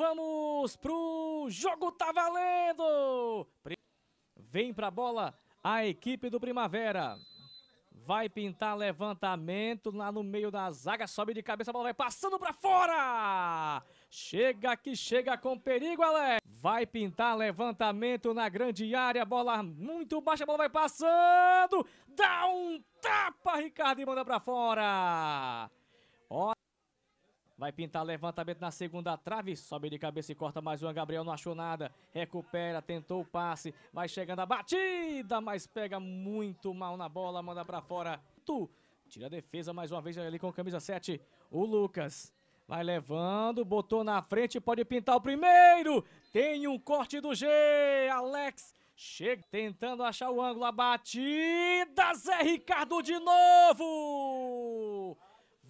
Vamos pro jogo tá valendo! Vem pra bola a equipe do Primavera. Vai pintar levantamento lá no meio da zaga, sobe de cabeça, a bola vai passando pra fora! Chega que chega com perigo, Alex! Vai pintar levantamento na grande área, bola muito baixa, a bola vai passando! Dá um tapa, Ricardo, e manda pra fora! Olha. Vai pintar levantamento na segunda trave. Sobe de cabeça e corta mais uma. Gabriel não achou nada. Recupera, tentou o passe. Vai chegando a batida, mas pega muito mal na bola. Manda para fora. Tu. Tira a defesa mais uma vez ali com camisa 7. O Lucas. Vai levando, botou na frente, pode pintar o primeiro. Tem um corte do G. Alex chega tentando achar o ângulo. A batida, Zé Ricardo de novo.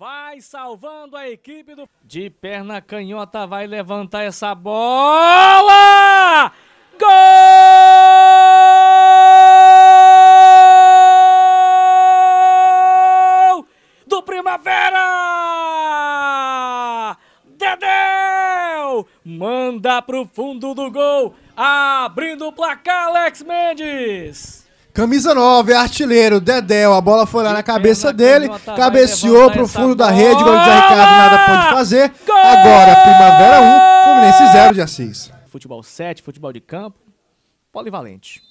Vai salvando a equipe do. De perna canhota, vai levantar essa bola! Gol! Do Primavera! Dedéu! Manda pro fundo do gol, abrindo o placar, Alex Mendes! Camisa 9, artilheiro, Dedéu, a bola foi lá na cabeça dele, levantar, cabeceou pro fundo da rede, gol de Ricardo nada pode fazer. Gol! Agora, Primavera 1, Fluminense 0 de Assis. Futebol 7, futebol de campo, polivalente.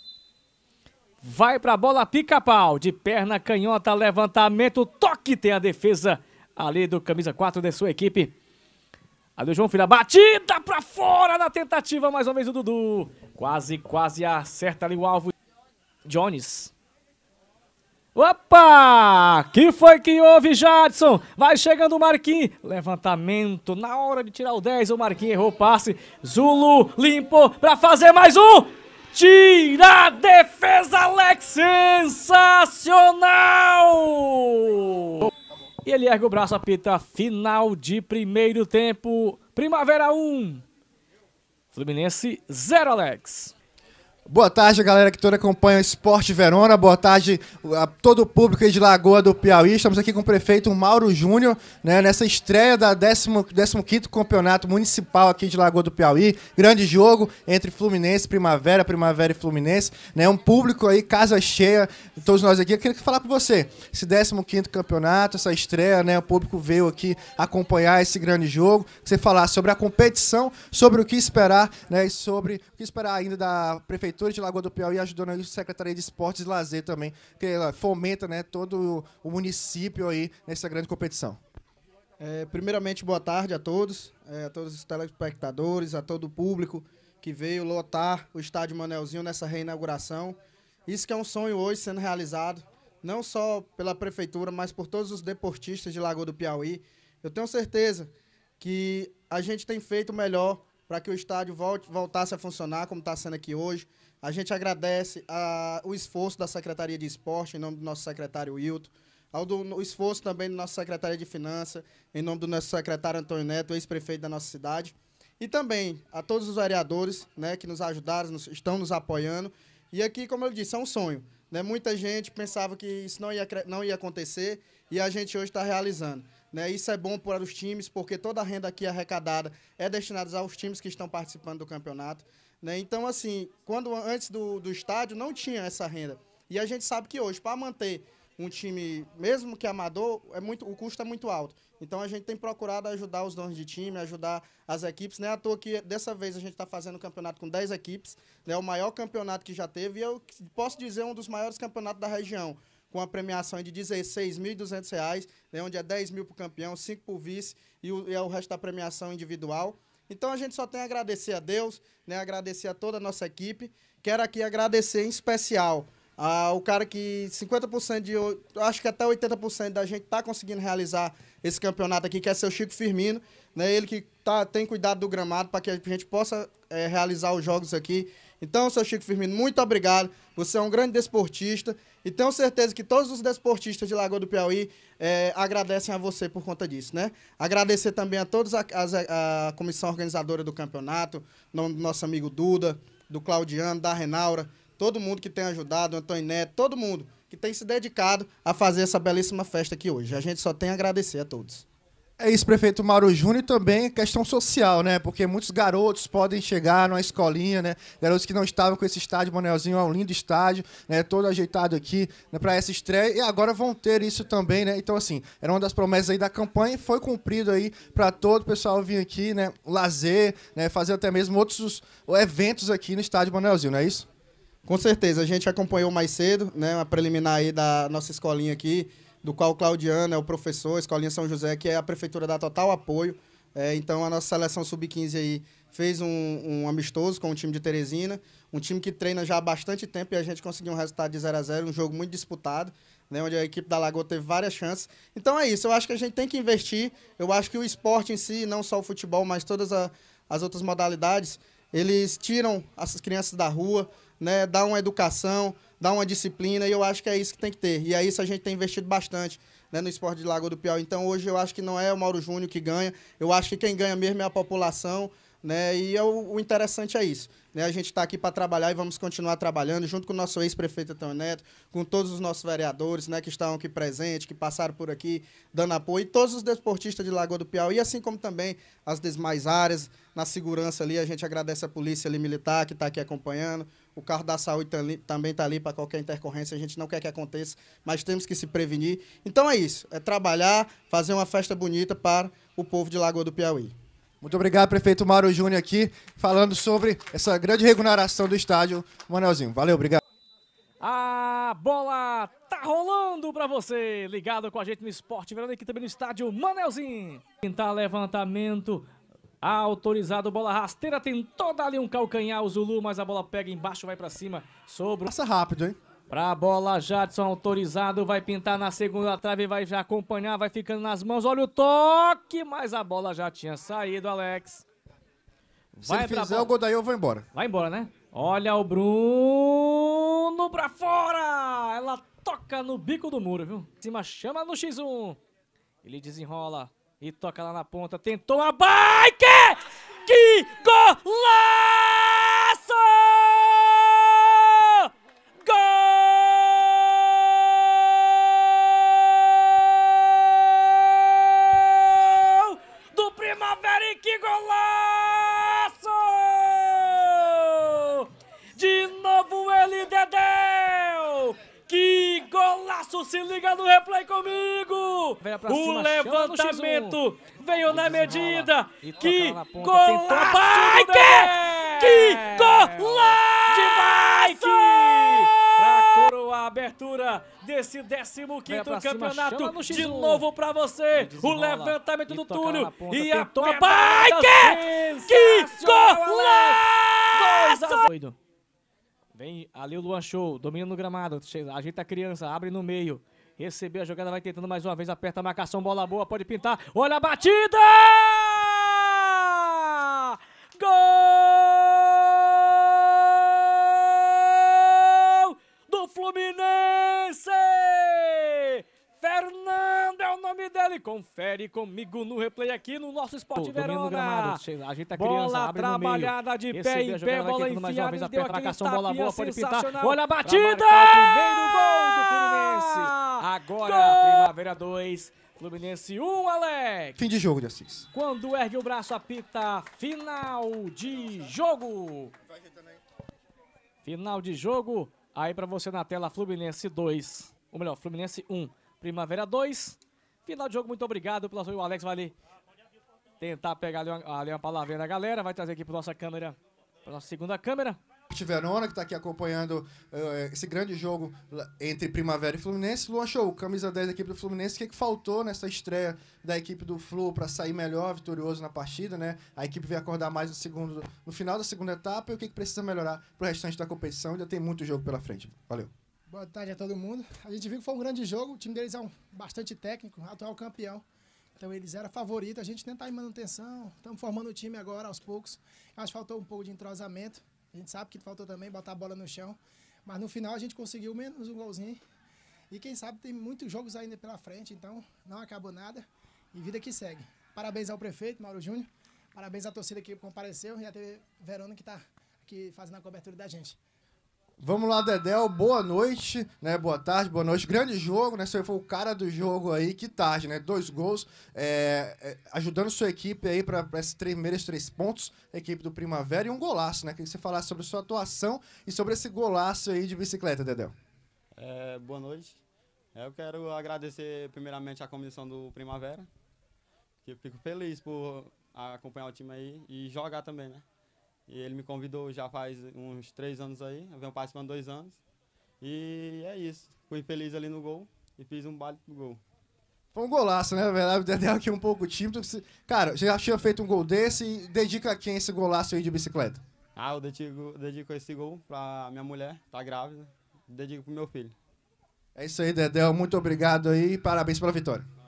Vai pra bola, pica-pau, de perna canhota, levantamento, toque, tem a defesa ali do camisa 4 de sua equipe. Ali o João Filho, a batida pra fora na tentativa, mais uma vez o Dudu. Quase, quase acerta ali o alvo. Jones. Opa! Que foi que houve, Jadson? Vai chegando o Marquinhos. Levantamento na hora de tirar o 10. O Marquinhos errou o passe. Zulu limpou para fazer mais um. Tira a defesa, Alex! Sensacional! E ele ergue o braço, apita final de primeiro tempo. Primavera 1, Fluminense 0, Alex. Boa tarde, galera que toda acompanha o Esporte Verona. Boa tarde a todo o público aí de Lagoa do Piauí. Estamos aqui com o prefeito Mauro Júnior, né, nessa estreia da 15º Campeonato Municipal aqui de Lagoa do Piauí. Grande jogo entre Fluminense, Primavera, Primavera e Fluminense. Né, um público aí, casa cheia, todos nós aqui. Eu queria falar com você, esse 15º Campeonato, essa estreia, né, o público veio aqui acompanhar esse grande jogo. Você falar sobre a competição, sobre o que esperar, né, e sobre o que esperar ainda da prefeitura Prefeitura de Lagoa do Piauí ajudando na a Secretaria de Esportes e Lazer também, que ela fomenta né, todo o município aí nessa grande competição. É, primeiramente, boa tarde a todos, é, a todos os telespectadores, a todo o público que veio lotar o estádio Manelzinho nessa reinauguração. Isso que é um sonho hoje sendo realizado, não só pela prefeitura, mas por todos os deportistas de Lagoa do Piauí. Eu tenho certeza que a gente tem feito o melhor para que o estádio volte, voltasse a funcionar como está sendo aqui hoje. A gente agradece a, ah, o esforço da Secretaria de Esporte, em nome do nosso secretário Wilton, ao do, o esforço também do nosso secretário de Finanças, em nome do nosso secretário Antônio Neto, ex-prefeito da nossa cidade, e também a todos os vereadores né, que nos ajudaram, nos, estão nos apoiando. E aqui, como eu disse, é um sonho. Né? Muita gente pensava que isso não ia, não ia acontecer e a gente hoje está realizando. Né? Isso é bom para os times, porque toda a renda aqui arrecadada é destinada aos times que estão participando do campeonato. Né? Então, assim, quando antes do, do estádio não tinha essa renda. E a gente sabe que hoje, para manter um time, mesmo que amador, é muito, o custo é muito alto. Então a gente tem procurado ajudar os donos de time, ajudar as equipes. Não é à toa que dessa vez a gente está fazendo um campeonato com 10 equipes, né? o maior campeonato que já teve, e eu posso dizer um dos maiores campeonatos da região, com a premiação de R$ reais né? onde é 10 mil para o campeão, 5 para o vice e o, e é o resto da premiação individual. Então a gente só tem a agradecer a Deus, né? Agradecer a toda a nossa equipe. Quero aqui agradecer em especial ao cara que 50% de. Acho que até 80% da gente tá conseguindo realizar esse campeonato aqui, que é seu Chico Firmino. Né? Ele que tá, tem cuidado do gramado para que a gente possa é, realizar os jogos aqui então, seu Chico Firmino, muito obrigado. Você é um grande desportista e tenho certeza que todos os desportistas de Lagoa do Piauí é, agradecem a você por conta disso, né? Agradecer também a todos a, a, a comissão organizadora do campeonato, nome do nosso amigo Duda, do Claudiano, da Renaura, todo mundo que tem ajudado, Antônio Neto, todo mundo que tem se dedicado a fazer essa belíssima festa aqui hoje. A gente só tem a agradecer a todos. É isso, prefeito Mauro Júnior, e também questão social, né? Porque muitos garotos podem chegar numa escolinha, né? Garotos que não estavam com esse estádio, Manelzinho é um lindo estádio, né? Todo ajeitado aqui né? para essa estreia e agora vão ter isso também, né? Então, assim, era uma das promessas aí da campanha e foi cumprido aí para todo o pessoal vir aqui, né? Lazer, né? Fazer até mesmo outros eventos aqui no estádio Manelzinho, não é isso? Com certeza, a gente acompanhou mais cedo, né? A preliminar aí da nossa escolinha aqui do qual o Claudiano é o professor, a Escolinha São José, que é a prefeitura dá total apoio. É, então a nossa seleção sub-15 aí fez um, um, amistoso com o time de Teresina, um time que treina já há bastante tempo e a gente conseguiu um resultado de 0 a 0 um jogo muito disputado, né, onde a equipe da Lagoa teve várias chances. Então é isso, eu acho que a gente tem que investir, eu acho que o esporte em si, não só o futebol, mas todas a, as outras modalidades, eles tiram as crianças da rua, né, dar uma educação, dar uma disciplina, e eu acho que é isso que tem que ter. E é isso a gente tem investido bastante né, no esporte de Lagoa do Piauí. Então hoje eu acho que não é o Mauro Júnior que ganha, eu acho que quem ganha mesmo é a população. Né? E é o, interessante é isso. Né? A gente está aqui para trabalhar e vamos continuar trabalhando, junto com o nosso ex-prefeito Antônio Neto, com todos os nossos vereadores né, que estão aqui presentes, que passaram por aqui dando apoio, e todos os desportistas de Lagoa do Piauí, assim como também as demais áreas. Na segurança ali, a gente agradece a polícia ali, militar que está aqui acompanhando. O carro da saúde tá também está ali para qualquer intercorrência, a gente não quer que aconteça, mas temos que se prevenir. Então é isso, é trabalhar, fazer uma festa bonita para o povo de Lagoa do Piauí. Muito obrigado, prefeito Mauro Júnior, aqui, falando sobre essa grande regeneração do estádio. Manuelzinho, valeu, obrigado. A bola tá rolando para você, ligado com a gente no Esporte Verão, aqui também no estádio Manelzinho. Tentar tá levantamento, autorizado, bola rasteira, tem toda ali um calcanhar, o Zulu, mas a bola pega embaixo, vai para cima, sobre... Passa rápido, hein? Pra bola, Jadson autorizado, vai pintar na segunda trave, vai já acompanhar, vai ficando nas mãos. Olha o toque, mas a bola já tinha saído, Alex. Vai Se ele fizer bola. o Godail, eu vou embora. Vai embora, né? Olha o Bruno pra fora! Ela toca no bico do muro, viu? Em cima chama no X1. Ele desenrola e toca lá na ponta. Tentou a bike! Que golão! se liga no replay comigo! o levantamento veio na medida. Que golaço! Que golaço! De Mike! Pra coroar a abertura desse 15º campeonato. Cima, de novo pra você. O levantamento do Túlio. E a Mike! Que golaço! Vem ali o Luan Show, domina no gramado, ajeita a criança, abre no meio. Recebeu a jogada, vai tentando mais uma vez, aperta a marcação, bola boa, pode pintar. Olha a batida! confere comigo no replay aqui no nosso Esporte Verona. Gramado, a gente tá bola criança, trabalhada de pé em pé, bola enfiada, ele deu aquele tapinha bola boa, pode pintar. Olha a batida! O primeiro gol do ah! Fluminense. Agora, gol! Primavera 2, Fluminense 1, um, Alex. Fim de jogo de Assis. Quando ergue o braço, apita final de jogo. Final de jogo. Aí pra você na tela, Fluminense 2. Ou melhor, Fluminense 1, Primavera 2. Final de jogo, muito obrigado pela sua. O Alex vai ali tentar pegar ali uma, ali uma palavrinha da galera, vai trazer aqui para nossa câmera, para nossa segunda câmera. Verona, que está aqui acompanhando uh, esse grande jogo entre Primavera e Fluminense. Luan Show, camisa 10 da equipe do Fluminense. O que, é que faltou nessa estreia da equipe do Flu para sair melhor, vitorioso na partida, né? A equipe veio acordar mais no, segundo, no final da segunda etapa e o que, é que precisa melhorar para o restante da competição? Ainda tem muito jogo pela frente. Valeu. Boa tarde a todo mundo. A gente viu que foi um grande jogo, o time deles é um bastante técnico, atual campeão. Então eles eram favoritos, a gente tenta em manutenção, estamos formando o time agora aos poucos. Acho que faltou um pouco de entrosamento, a gente sabe que faltou também botar a bola no chão. Mas no final a gente conseguiu menos um golzinho. E quem sabe tem muitos jogos ainda pela frente, então não acabou nada. E vida que segue. Parabéns ao prefeito, Mauro Júnior. Parabéns à torcida que compareceu e à TV Verona que está aqui fazendo a cobertura da gente. Vamos lá, Dedel. Boa noite, né? Boa tarde, boa noite. Grande jogo, né? Você foi o cara do jogo aí, que tarde, né? Dois gols, é, é, ajudando sua equipe aí para esses primeiros três pontos, equipe do Primavera e um golaço, né? Queria que você falasse sobre sua atuação e sobre esse golaço aí de bicicleta, Dedel. É, boa noite. É, eu quero agradecer primeiramente à comissão do Primavera, que eu fico feliz por acompanhar o time aí e jogar também, né? E ele me convidou já faz uns três anos aí, eu venho participando dois anos. E é isso. Fui feliz ali no gol e fiz um baile pro gol. Foi um golaço, né? Na verdade, Dedé é aqui um pouco tímido. Cara, já tinha feito um gol desse e dedica a quem esse golaço aí de bicicleta? Ah, eu dedico, dedico esse gol pra minha mulher, tá grávida. Dedico pro meu filho. É isso aí, Dedel. Muito obrigado aí e parabéns pela vitória.